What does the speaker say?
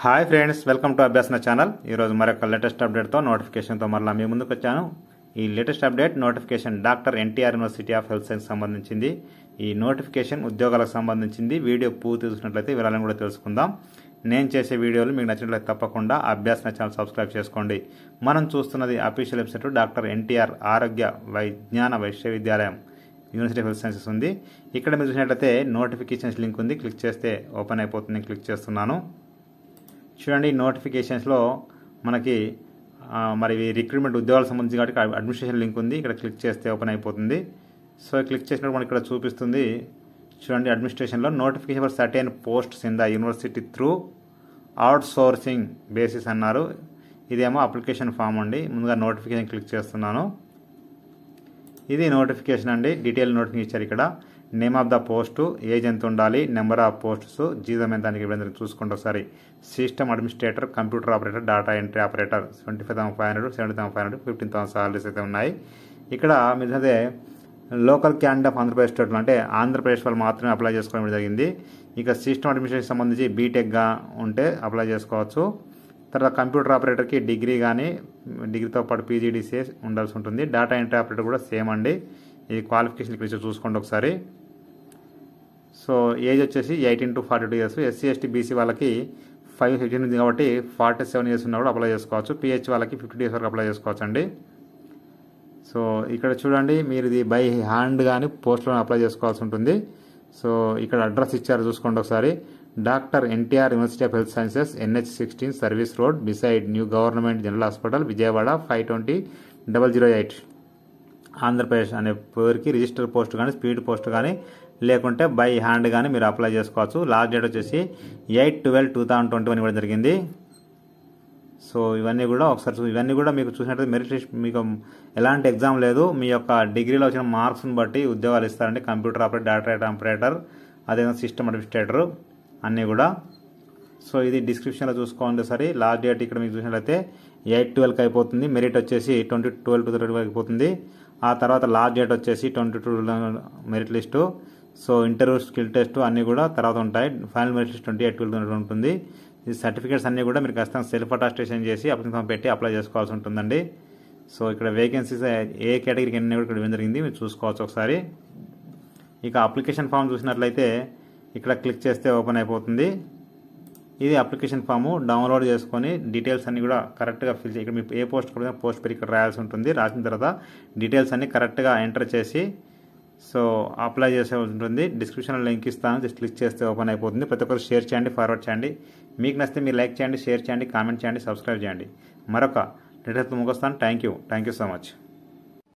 hi friends welcome to Abhyasana channel ఈరోజు మరొక latest అప్డేట్తో నోటిఫికేషన్తో మరలా మీ ముందుకు వచ్చాను ఈ latest update notification doctor NTR university of health science సంబంధించింది ఈ నోటిఫికేషన్ ఉద్యోగాలకు సంబంధించింది వీడియో పూర్తి చూసినట్లయితే వివరాలను కూడా తెలుసుకుందాం నేను చేసే వీడియోలు మీకు నచ్చినట్లయితే తప్పకుండా అభ్యాసన ఛానల్ సబ్స్క్రైబ్ చేసుకోండి మనం చూస్తున్నది అఫీషియల్ వెబ్సైట్ డాక్టర్ ఎన్టీఆర్ ఆరోగ్య వైజ్ఞాన విశ్వవిద్యాలయం యూనివర్సిటీ ఆఫ్ హెల్త్ సైన్సెస్ ఉంది ఇక్కడ మీరు చూసినట్లయితే నోటిఫికేషన్స్ లింక్ ఉంది క్లిక్ చేస్తే ఓపెన్ అయిపోతుంది క్లిక్ చేస్తున్నాను చూడండి నోటిఫికేషన్స్లో మనకి మరి రిక్రూట్మెంట్ ఉద్యోగాలకు సంబంధించి కాబట్టి అడ్మినిస్ట్రేషన్ లింక్ ఉంది ఇక్కడ క్లిక్ చేస్తే ఓపెన్ అయిపోతుంది సో క్లిక్ చేసినప్పుడు మనకి ఇక్కడ చూపిస్తుంది చూడండి అడ్మినిస్ట్రేషన్లో notification for certain posts in the university through outsourcing basis అన్నారు ఇదేమో అప్లికేషన్ ఫామ్ అండి ముందుగా నోటిఫికేషన్ క్లిక్ చేస్తున్నాను ఇది నోటిఫికేషన్ అండి డీటెయిల్ నోటిఫికేషన్ ఇచ్చారు ఇక్కడ name of the post age ఎంత ఉండాలి నెంబర్ ఆఫ్ పోస్ట్స్ జీతం ఎంత దానికి ఇవ్వడం చూసుకోండి ఒకసారి system administrator computer operator data entry operator twenty five thousand five hundred seventy thousand five hundred fifteen thousand salaries అయితే ఉన్నాయి ఇక్కడ మీదే లోకల్ క్యాండిడేట్ ఆఫ్ ఆంధ్రప్రదేశ్ స్టేట్లో అంటే ఆంధ్రప్రదేశ్ వాళ్ళు మాత్రమే అప్లై చేసుకోవడం జరిగింది ఇక సిస్టమ్ అడ్మినిస్ట్రేషన్ సంబంధించి బీటెక్గా ఉంటే అప్లై చేసుకోవచ్చు తర్వాత కంప్యూటర్ ఆపరేటర్కి డిగ్రీ కానీ డిగ్రీతో పాటు పీజీడీసీ ఉండాల్సి ఉంటుంది డేటా ఎంట్రీ ఆపరేటర్ కూడా సేమ్ అండి ఈ క్వాలిఫికేషన్ ఇక్కడ చూసుకోండి ఒకసారి సో ఏజ్ వచ్చేసి eighteen to forty two years SC ST BC వాళ్ళకి ఫైవ్ ఫిఫ్టీన్ ఉంది కాబట్టి ఫార్టీ సెవెన్ ఇయర్స్ ఉన్న కూడా అప్లై చేసుకోవచ్చు పిహెచ్ వాళ్ళకి ఫిఫ్టీ డేస్ వరకు అప్లై చేసుకోవచ్చు అండి సో ఇక్కడ చూడండి మీరు ఇది బై హ్యాండ్ కానీ పోస్ట్లో అప్లై చేసుకోవాల్సి ఉంటుంది సో ఇక్కడ అడ్రస్ ఇచ్చారు చూసుకోండి ఒకసారి doctor NTR university of health sciences NH sixteen service road beside new government general hospital Vijayawada five twenty double zero eight Andhra Pradesh అనే పేరుకి రిజిస్టర్ పోస్ట్ కానీ స్పీడ్ పోస్ట్ కానీ లేకుంటే బై హ్యాండ్ కానీ మీరు అప్లై చేసుకోవచ్చు లాస్ట్ డేట్ వచ్చేసి eight twelve two thousand twenty one ఇవ్వడం జరిగింది సో ఇవన్నీ కూడా ఒకసారి ఇవన్నీ కూడా మీకు చూసినట్లయితే మెరిట్ లిస్ట్ మీకు ఎలాంటి ఎగ్జామ్ లేదు మీ యొక్క డిగ్రీలో వచ్చిన మార్క్స్ని బట్టి ఉద్యోగాలు ఇస్తారండి కంప్యూటర్ ఆపరేటర్ డేటా ఆపరేటర్ అదేవిధంగా సిస్టమ్ అడ్మినిస్ట్రేటర్ అన్నీ కూడా సో ఇది డిస్క్రిప్షన్లో చూసుకోండి సరే లాస్ట్ డేట్ ఇక్కడ మీకు చూసినట్లయితే ఎయిట్ ట్వెల్వ్కి అయిపోతుంది మెరిట్ వచ్చేసి ట్వంటీ ట్వెల్వ్ టు థర్టీ అయిపోతుంది ఆ తర్వాత లాస్ట్ డేట్ వచ్చేసి twenty two merit list so interview skill test అన్నీ కూడా తర్వాత ఉంటాయి final merit list twenty eight twelve ఉంటుంది ఈ సర్టిఫికేట్స్ అన్నీ కూడా మీరు ఖచ్చితంగా సెల్ఫ్ అటాస్టేషన్ చేసి అప్లికేషన్ పెట్టి అప్లై చేసుకోవాల్సి ఉంటుందండి సో ఇక్కడ వేకెన్సీస్ ఏ కేటగిరీకి అన్నీ కూడా ఇక్కడ జరిగింది మీరు చూసుకోవచ్చు ఒకసారి ఇక అప్లికేషన్ ఫామ్ చూసినట్లయితే ఇక్కడ క్లిక్ చేస్తే ఓపెన్ అయిపోతుంది ఇది అప్లికేషన్ ఫాము డౌన్లోడ్ చేసుకొని డీటెయిల్స్ అన్నీ కూడా కరెక్ట్గా ఫిల్ ఇక్కడ మీ ఏ పోస్ట్ కూడా పోస్ట్ పెరిగి ఇక్కడ రాయాల్సి ఉంటుంది రాసిన తర్వాత డీటెయిల్స్ అన్నీ కరెక్ట్గా ఎంటర్ చేసి సో అప్లై చేసే ఉంటుంది డిస్క్రిప్షన్లో లింక్ ఇస్తాను జస్ట్ క్లిక్ చేస్తే ఓపెన్ అయిపోతుంది ప్రతి ఒక్కరు షేర్ చేయండి ఫార్వర్డ్ చేయండి మీకు నచ్చితే మీరు లైక్ చేయండి షేర్ చేయండి కామెంట్ చేయండి సబ్స్క్రైబ్ చేయండి మరొక డీటెయిల్స్ ముగిస్తాను thank you thank you so much